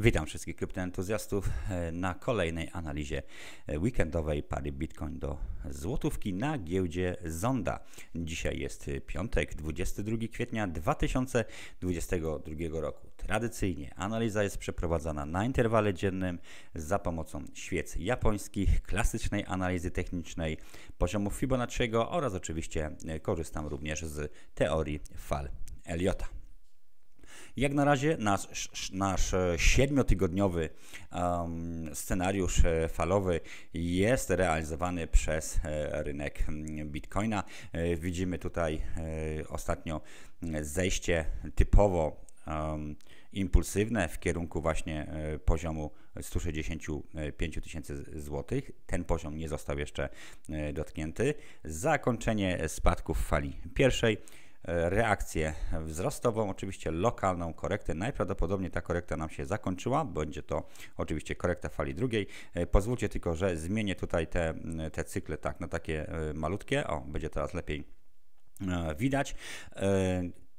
Witam wszystkich kryptoentuzjastów e, na kolejnej analizie e, weekendowej pary Bitcoin do złotówki na giełdzie Zonda. Dzisiaj jest e, piątek, 22 kwietnia 2022 roku. Tradycyjnie analiza jest przeprowadzana na interwale dziennym za pomocą świec japońskich, klasycznej analizy technicznej, poziomu Fibonacciego oraz oczywiście korzystam również z teorii fal Eliota. Jak na razie nasz, nasz e, siedmiotygodniowy scenariusz e, falowy jest realizowany przez e, rynek Bitcoina. Widzimy tutaj ostatnio zejście typowo impulsywne w kierunku właśnie poziomu 165 tysięcy złotych. Ten poziom nie został jeszcze dotknięty. Zakończenie spadków w fali pierwszej reakcję wzrostową, oczywiście lokalną korektę. Najprawdopodobniej ta korekta nam się zakończyła, będzie to oczywiście korekta fali drugiej. E, pozwólcie tylko, że zmienię tutaj te, e, te cykle tak na takie e, malutkie. O, będzie teraz lepiej widać.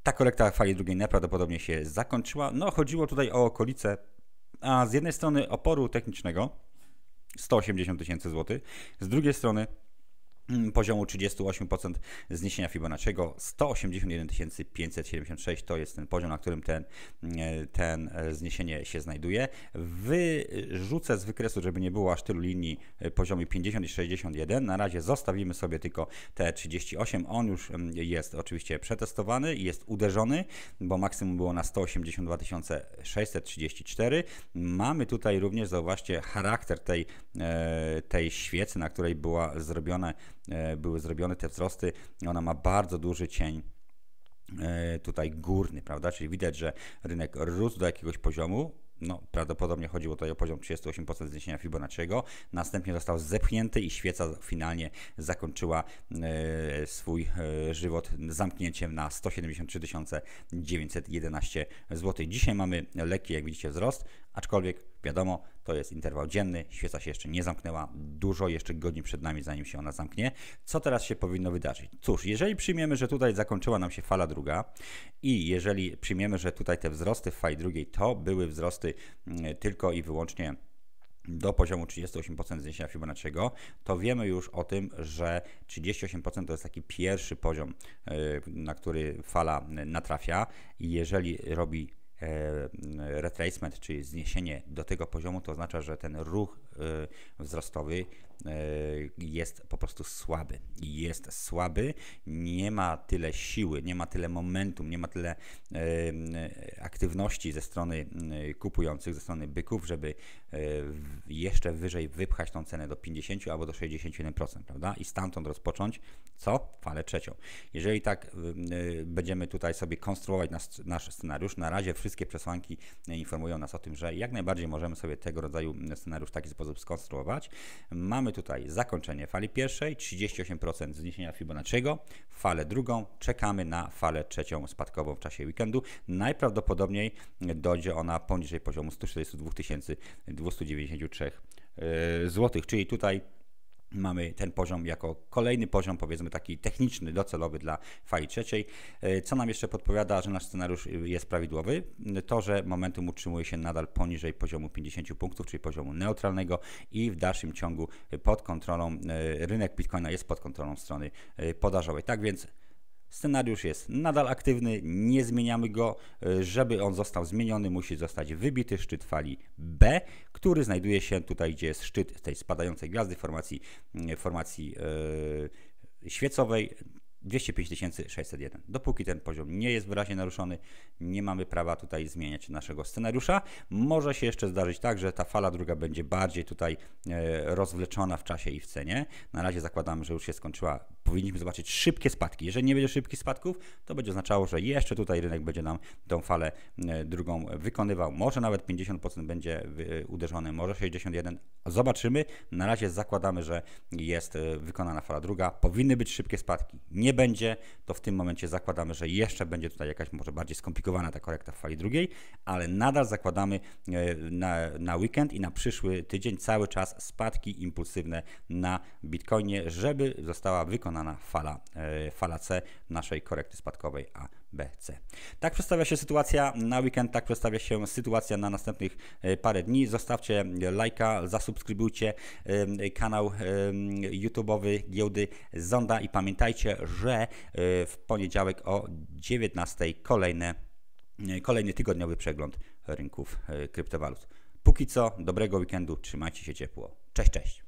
Ta korekta fali drugiej najprawdopodobniej się zakończyła. No, chodziło tutaj o okolice, a z jednej strony oporu technicznego 180 tysięcy złotych, z drugiej strony Mm, poziomu 38% zniesienia Fibonacciego 181 576 to jest ten poziom, na którym ten, mm, e, ten e, zniesienie się znajduje. Wyrzucę z wykresu, żeby nie było aż tylu linii e, poziomy 50 i 61. Na razie zostawimy sobie tylko te 38. On już mm, jest oczywiście przetestowany i jest uderzony, bo maksimum było na 182 634. Mamy tutaj również, zauważcie, charakter tej, tej świecy, na której była zrobiona E, były zrobione te wzrosty. Ona ma bardzo duży cień e, tutaj górny, prawda? Czyli widać, że rynek rósł do jakiegoś poziomu, no, prawdopodobnie chodziło tutaj o poziom 38% zniesienia Fibonacciego. Następnie został zepchnięty i świeca finalnie zakończyła e, swój żywot zamknięciem na 173 911 zł. Dzisiaj mamy lekki, jak widzicie, wzrost, aczkolwiek Wiadomo, to jest interwał dzienny, świeca się jeszcze nie zamknęła, dużo jeszcze godzin przed nami, zanim się ona zamknie. Co teraz się powinno wydarzyć? Cóż, jeżeli przyjmiemy, że tutaj zakończyła nam się fala druga i jeżeli przyjmiemy, że tutaj te wzrosty w fali drugiej to były wzrosty mm, tylko i wyłącznie do poziomu 38% zniesienia Fibonacciego, to wiemy już o tym, że 38% to jest taki pierwszy poziom, y, na który fala natrafia i jeżeli robi E, retracement, czyli zniesienie do tego poziomu, to oznacza, że ten ruch E, wzrostowy e, jest po prostu słaby. Jest słaby, nie ma tyle siły, nie ma tyle momentum, nie ma tyle e, aktywności ze strony kupujących, ze strony byków, żeby jeszcze wyżej wypchać tą cenę do 50 albo do 61%, prawda? I stamtąd rozpocząć co? Falę trzecią. Jeżeli tak będziemy tutaj sobie konstruować nasz, nasz scenariusz, na razie wszystkie przesłanki informują nas o tym, że jak najbardziej możemy sobie tego rodzaju scenariusz taki sposób skonstruować. Mamy tutaj zakończenie fali pierwszej, 38% zniesienia Fibonacciego, falę drugą, czekamy na falę trzecią spadkową w czasie weekendu. Najprawdopodobniej dojdzie ona poniżej poziomu 142 293 e, złotych, czyli tutaj mamy ten poziom jako kolejny poziom, powiedzmy taki techniczny, docelowy dla fali trzeciej. E, co nam jeszcze podpowiada, że nasz scenariusz e, jest prawidłowy? E, to, że momentum utrzymuje się nadal poniżej poziomu 50 punktów, czyli poziomu neutralnego i w dalszym ciągu pod kontrolą, rynek Bitcoina jest pod kontrolą strony podażowej. Tak więc Scenariusz jest nadal aktywny, nie zmieniamy go. E, żeby on został zmieniony, musi zostać wybity szczyt fali B, który znajduje się tutaj, gdzie jest szczyt tej spadającej gwiazdy formacji, formacji yy, świecowej. 205 601. Dopóki ten poziom nie jest wyraźnie naruszony, nie mamy prawa tutaj zmieniać naszego scenariusza. Może się jeszcze zdarzyć tak, że ta fala druga będzie bardziej tutaj e, rozwleczona w czasie i w cenie. Na razie zakładamy, że już się skończyła. Powinniśmy zobaczyć szybkie spadki. Jeżeli nie będzie szybkich spadków, to będzie oznaczało, że jeszcze tutaj rynek będzie nam tą falę e, drugą wykonywał. Może nawet 50% będzie e, uderzony, może 61%. Zobaczymy. Na razie zakładamy, że jest wykonana fala druga. Powinny być szybkie spadki. Nie będzie, to w tym momencie zakładamy, że jeszcze będzie tutaj jakaś może bardziej skomplikowana ta korekta w fali drugiej, ale nadal zakładamy e, na, na weekend i na przyszły tydzień cały czas spadki impulsywne na Bitcoinie, żeby została wykonana fala, e, fala C naszej korekty spadkowej, a BC. Tak przedstawia się sytuacja na weekend, tak przedstawia się sytuacja na następnych e, parę dni. Zostawcie lajka, zasubskrybujcie e, kanał e, YouTube'owy giełdy Zonda i pamiętajcie, że w poniedziałek o 19 kolejne, kolejny tygodniowy przegląd rynków kryptowalut. Póki co, dobrego weekendu, trzymajcie się ciepło. Cześć, cześć.